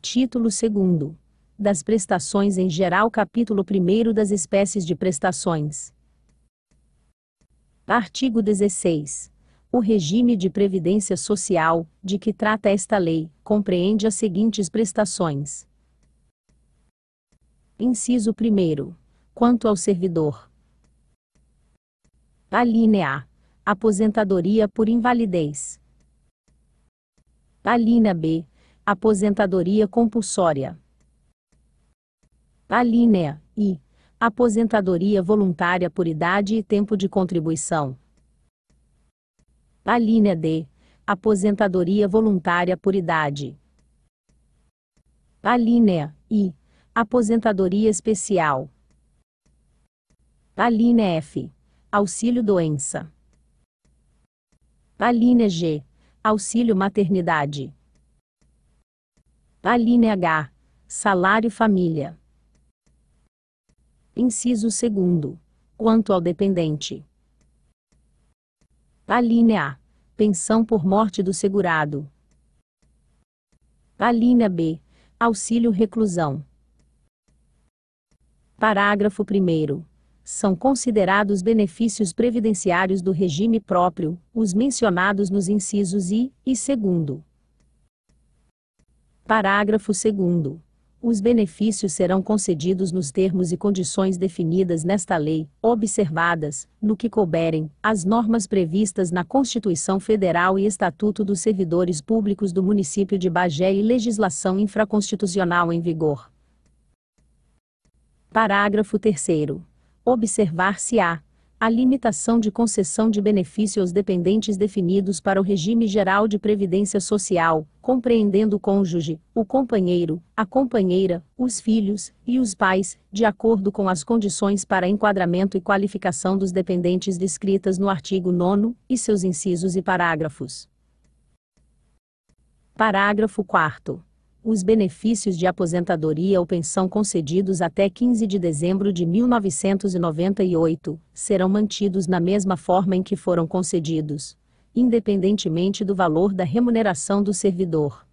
Título 2. Das prestações em geral, capítulo 1 das espécies de prestações. Artigo 16. O regime de previdência social, de que trata esta lei, compreende as seguintes prestações: Inciso 1. Quanto ao servidor. Alínea A. Aposentadoria por invalidez. Alínea B Aposentadoria compulsória. Alínea I. Aposentadoria voluntária por idade e tempo de contribuição. Alínea D. Aposentadoria voluntária por idade. Alínea I. Aposentadoria especial. Alínea F. Auxílio doença. Alínea G. Auxílio maternidade. Aline H. Salário Família. Inciso 2. Quanto ao dependente. Aline A. Pensão por morte do segurado. Aline B. Auxílio reclusão. Parágrafo 1. São considerados benefícios previdenciários do regime próprio os mencionados nos incisos I e 2. Parágrafo 2. Os benefícios serão concedidos nos termos e condições definidas nesta lei, observadas, no que couberem, as normas previstas na Constituição Federal e Estatuto dos Servidores Públicos do Município de Bagé e legislação infraconstitucional em vigor. Parágrafo 3. Observar-se-á, a limitação de concessão de benefício aos dependentes definidos para o regime geral de previdência social, compreendendo o cônjuge, o companheiro, a companheira, os filhos e os pais, de acordo com as condições para enquadramento e qualificação dos dependentes descritas no artigo 9 e seus incisos e parágrafos. Parágrafo 4 os benefícios de aposentadoria ou pensão concedidos até 15 de dezembro de 1998 serão mantidos na mesma forma em que foram concedidos, independentemente do valor da remuneração do servidor.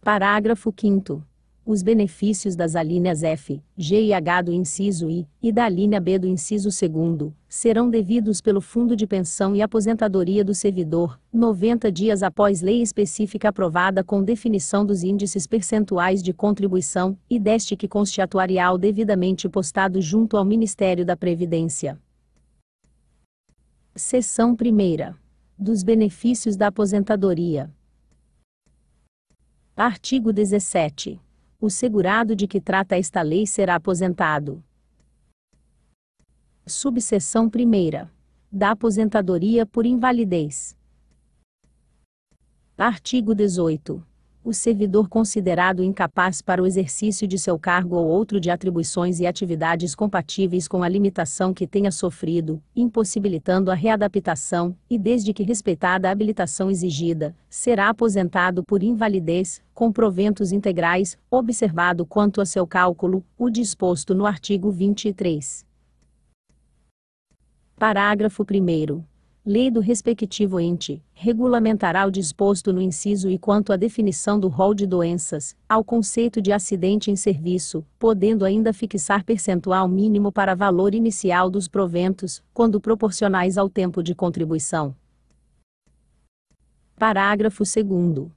Parágrafo 5 os benefícios das alíneas F, G e H do inciso I e da alínea B do inciso II, serão devidos pelo Fundo de Pensão e Aposentadoria do Servidor, 90 dias após lei específica aprovada com definição dos índices percentuais de contribuição e deste que conste atuarial devidamente postado junto ao Ministério da Previdência. Seção 1 Dos benefícios da aposentadoria. Artigo 17 o segurado de que trata esta lei será aposentado. Subseção 1. Da aposentadoria por invalidez. Artigo 18 o servidor considerado incapaz para o exercício de seu cargo ou outro de atribuições e atividades compatíveis com a limitação que tenha sofrido, impossibilitando a readaptação, e desde que respeitada a habilitação exigida, será aposentado por invalidez, com proventos integrais, observado quanto a seu cálculo, o disposto no artigo 23. Parágrafo 1 lei do respectivo ente, regulamentará o disposto no inciso e quanto à definição do rol de doenças, ao conceito de acidente em serviço, podendo ainda fixar percentual mínimo para valor inicial dos proventos, quando proporcionais ao tempo de contribuição. Parágrafo 2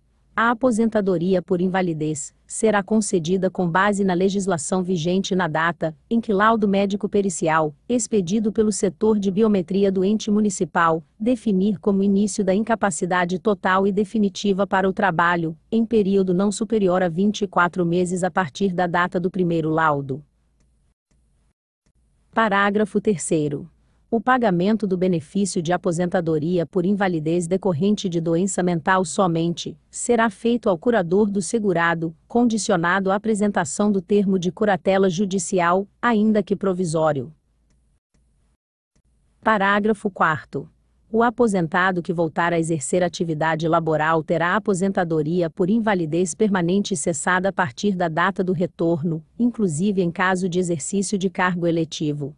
a aposentadoria por invalidez será concedida com base na legislação vigente na data em que laudo médico pericial, expedido pelo setor de biometria do ente municipal, definir como início da incapacidade total e definitiva para o trabalho, em período não superior a 24 meses a partir da data do primeiro laudo. Parágrafo 3 o pagamento do benefício de aposentadoria por invalidez decorrente de doença mental somente será feito ao curador do segurado, condicionado à apresentação do termo de curatela judicial, ainda que provisório. Parágrafo 4. O aposentado que voltar a exercer atividade laboral terá aposentadoria por invalidez permanente cessada a partir da data do retorno, inclusive em caso de exercício de cargo eletivo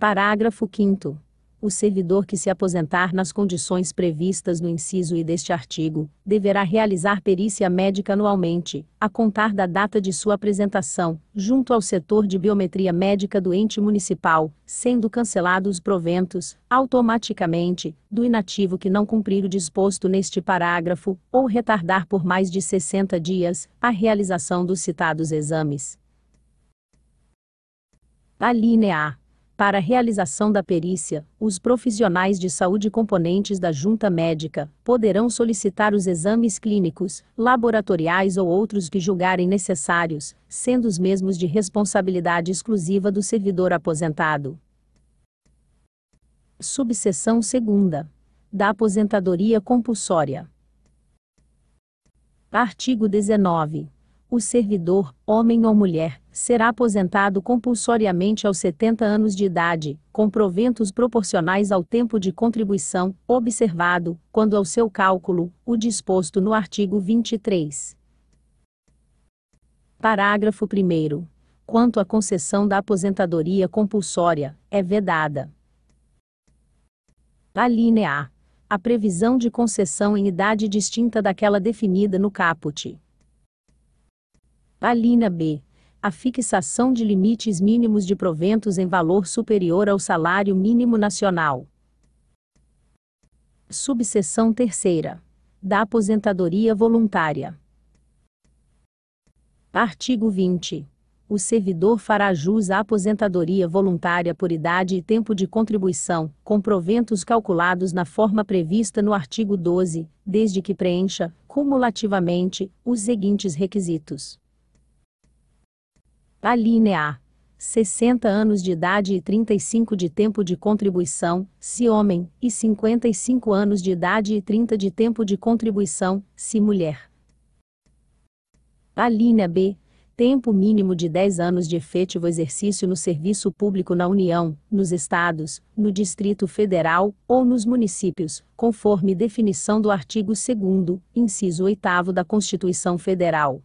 Parágrafo 5 o servidor que se aposentar nas condições previstas no inciso e deste artigo, deverá realizar perícia médica anualmente, a contar da data de sua apresentação, junto ao setor de biometria médica do ente municipal, sendo cancelados os proventos, automaticamente, do inativo que não cumprir o disposto neste parágrafo, ou retardar por mais de 60 dias, a realização dos citados exames. Alínea A para a realização da perícia, os profissionais de saúde componentes da junta médica poderão solicitar os exames clínicos, laboratoriais ou outros que julgarem necessários, sendo os mesmos de responsabilidade exclusiva do servidor aposentado. Subseção 2. Da aposentadoria compulsória. Artigo 19 o servidor, homem ou mulher, será aposentado compulsoriamente aos 70 anos de idade, com proventos proporcionais ao tempo de contribuição, observado, quando ao seu cálculo, o disposto no artigo 23. Parágrafo 1. Quanto à concessão da aposentadoria compulsória, é vedada. Alínea A. A previsão de concessão em idade distinta daquela definida no caput. Alínea B. A fixação de limites mínimos de proventos em valor superior ao salário mínimo nacional. Subseção terceira. Da aposentadoria voluntária. Artigo 20 o servidor fará jus à aposentadoria voluntária por idade e tempo de contribuição, com proventos calculados na forma prevista no artigo 12, desde que preencha, cumulativamente, os seguintes requisitos. Alínea A. 60 anos de idade e 35 de tempo de contribuição, se homem, e 55 anos de idade e 30 de tempo de contribuição, se mulher. Alínea tá B. Tempo mínimo de 10 anos de efetivo exercício no serviço público na União, nos Estados, no Distrito Federal ou nos municípios, conforme definição do artigo 2, inciso 8 da Constituição Federal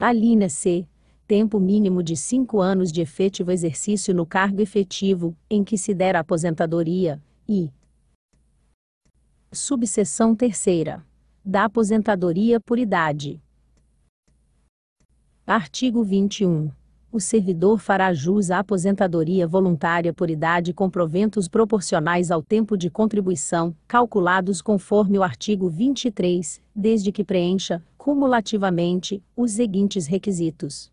Alínea C. Tempo mínimo de cinco anos de efetivo exercício no cargo efetivo, em que se der a aposentadoria, e. Subseção terceira. Da aposentadoria por idade. Artigo 21 o servidor fará jus à aposentadoria voluntária por idade com proventos proporcionais ao tempo de contribuição, calculados conforme o artigo 23, desde que preencha, cumulativamente, os seguintes requisitos.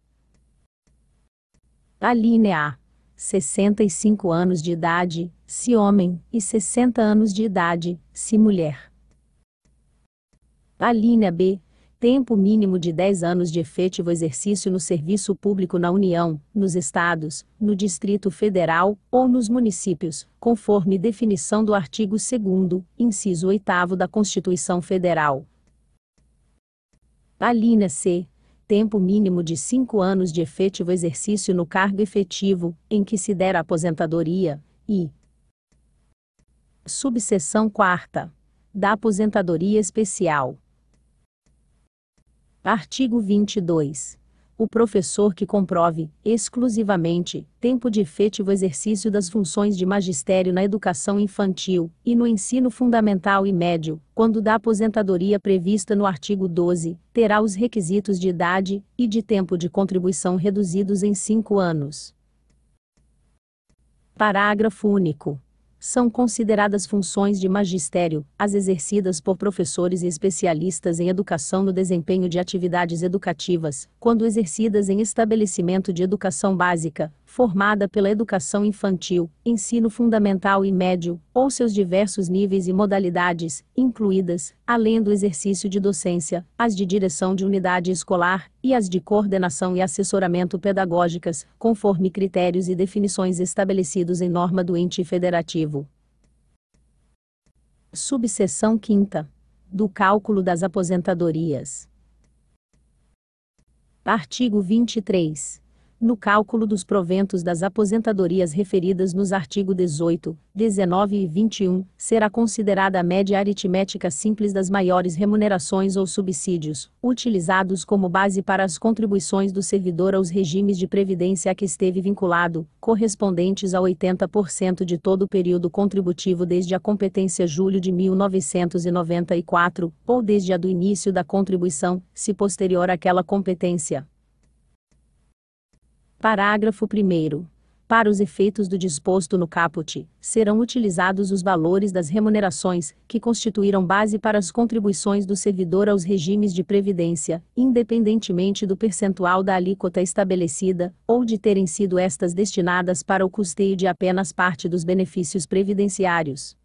Alínea A. 65 anos de idade, se homem, e 60 anos de idade, se mulher. Alínea B tempo mínimo de 10 anos de efetivo exercício no serviço público na União, nos Estados, no Distrito Federal ou nos municípios, conforme definição do artigo 2, inciso 8 da Constituição Federal. Alínea C tempo mínimo de cinco anos de efetivo exercício no cargo efetivo, em que se der a aposentadoria, e subseção quarta da aposentadoria especial. Artigo 22. O professor que comprove, exclusivamente, tempo de efetivo exercício das funções de magistério na educação infantil e no ensino fundamental e médio, quando da aposentadoria prevista no artigo 12, terá os requisitos de idade e de tempo de contribuição reduzidos em cinco anos. Parágrafo único são consideradas funções de magistério, as exercidas por professores e especialistas em educação no desempenho de atividades educativas, quando exercidas em estabelecimento de educação básica, formada pela educação infantil, ensino fundamental e médio, ou seus diversos níveis e modalidades, incluídas, além do exercício de docência, as de direção de unidade escolar e as de coordenação e assessoramento pedagógicas, conforme critérios e definições estabelecidos em norma do ente federativo. Subseção 5 do cálculo das aposentadorias. Artigo 23 no cálculo dos proventos das aposentadorias referidas nos artigos 18, 19 e 21, será considerada a média aritmética simples das maiores remunerações ou subsídios, utilizados como base para as contribuições do servidor aos regimes de previdência a que esteve vinculado, correspondentes a 80% de todo o período contributivo desde a competência julho de 1994, ou desde a do início da contribuição, se posterior àquela competência Parágrafo 1. Para os efeitos do disposto no caput, serão utilizados os valores das remunerações, que constituíram base para as contribuições do servidor aos regimes de previdência, independentemente do percentual da alíquota estabelecida, ou de terem sido estas destinadas para o custeio de apenas parte dos benefícios previdenciários.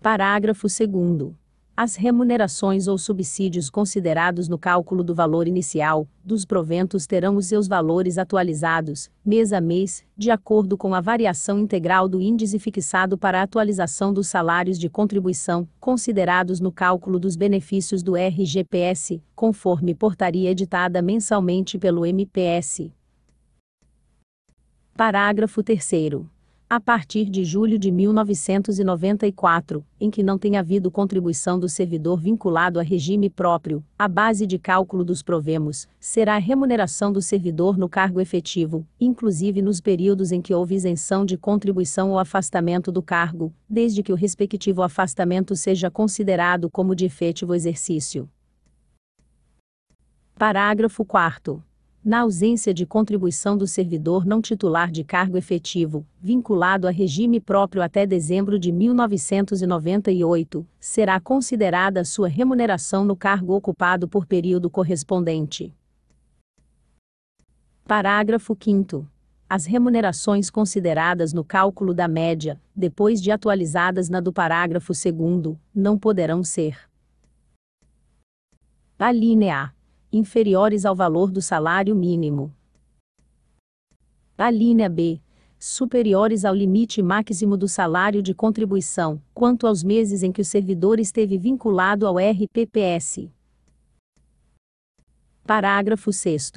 Parágrafo 2 as remunerações ou subsídios considerados no cálculo do valor inicial dos proventos terão os seus valores atualizados, mês a mês, de acordo com a variação integral do índice fixado para a atualização dos salários de contribuição, considerados no cálculo dos benefícios do RGPS, conforme portaria editada mensalmente pelo MPS. Parágrafo 3 a partir de julho de 1994, em que não tem havido contribuição do servidor vinculado a regime próprio, a base de cálculo dos provemos será a remuneração do servidor no cargo efetivo, inclusive nos períodos em que houve isenção de contribuição ou afastamento do cargo, desde que o respectivo afastamento seja considerado como de efetivo exercício. Parágrafo 4 na ausência de contribuição do servidor não titular de cargo efetivo, vinculado a regime próprio até dezembro de 1998, será considerada sua remuneração no cargo ocupado por período correspondente. Parágrafo 5 as remunerações consideradas no cálculo da média, depois de atualizadas na do parágrafo 2, não poderão ser alínea inferiores ao valor do salário mínimo. A linha B. Superiores ao limite máximo do salário de contribuição, quanto aos meses em que o servidor esteve vinculado ao RPPS. Parágrafo 6.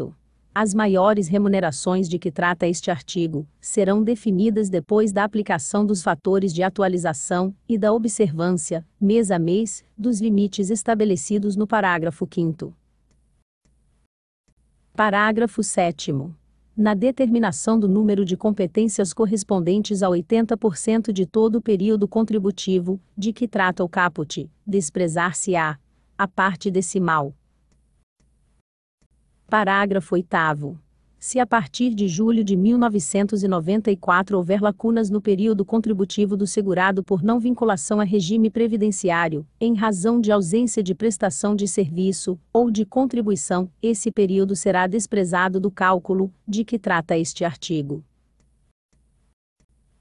As maiores remunerações de que trata este artigo serão definidas depois da aplicação dos fatores de atualização e da observância, mês a mês, dos limites estabelecidos no parágrafo 5. Parágrafo 7. Na determinação do número de competências correspondentes a 80% de todo o período contributivo, de que trata o caput, desprezar-se-á a parte decimal. Parágrafo 8. Se a partir de julho de 1994 houver lacunas no período contributivo do segurado por não vinculação a regime previdenciário, em razão de ausência de prestação de serviço ou de contribuição, esse período será desprezado do cálculo de que trata este artigo.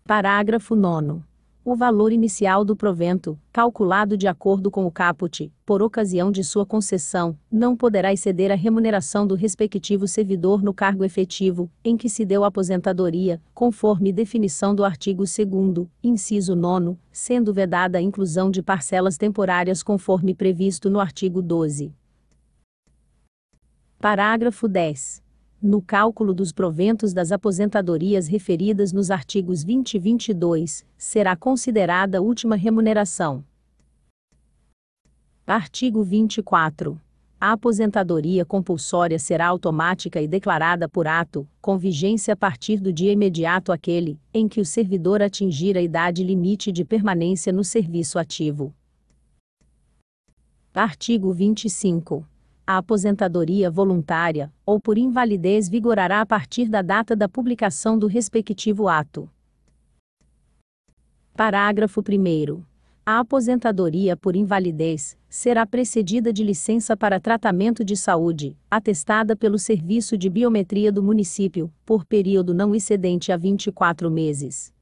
Parágrafo 9 o valor inicial do provento, calculado de acordo com o caput, por ocasião de sua concessão, não poderá exceder a remuneração do respectivo servidor no cargo efetivo, em que se deu a aposentadoria, conforme definição do artigo 2, inciso 9, sendo vedada a inclusão de parcelas temporárias conforme previsto no artigo 12. Parágrafo 10 no cálculo dos proventos das aposentadorias referidas nos artigos 20 e 22, será considerada última remuneração. Artigo 24. A aposentadoria compulsória será automática e declarada por ato, com vigência a partir do dia imediato aquele em que o servidor atingir a idade limite de permanência no serviço ativo. Artigo 25. A aposentadoria voluntária, ou por invalidez, vigorará a partir da data da publicação do respectivo ato. Parágrafo 1. A aposentadoria por invalidez será precedida de licença para tratamento de saúde, atestada pelo Serviço de Biometria do município, por período não excedente a 24 meses.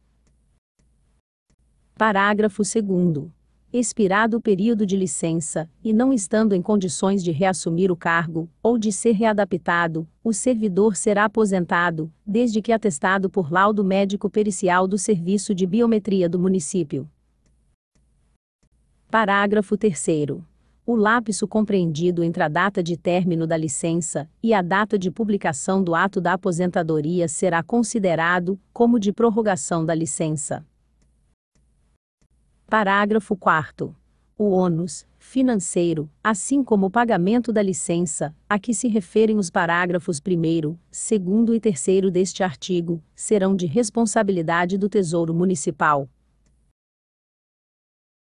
Parágrafo 2 expirado o período de licença, e não estando em condições de reassumir o cargo, ou de ser readaptado, o servidor será aposentado, desde que atestado por laudo médico pericial do Serviço de Biometria do município. Parágrafo 3 o lapso compreendido entre a data de término da licença e a data de publicação do ato da aposentadoria será considerado como de prorrogação da licença. Parágrafo 4. O ônus financeiro, assim como o pagamento da licença, a que se referem os parágrafos 1, 2 e 3 deste artigo, serão de responsabilidade do Tesouro Municipal.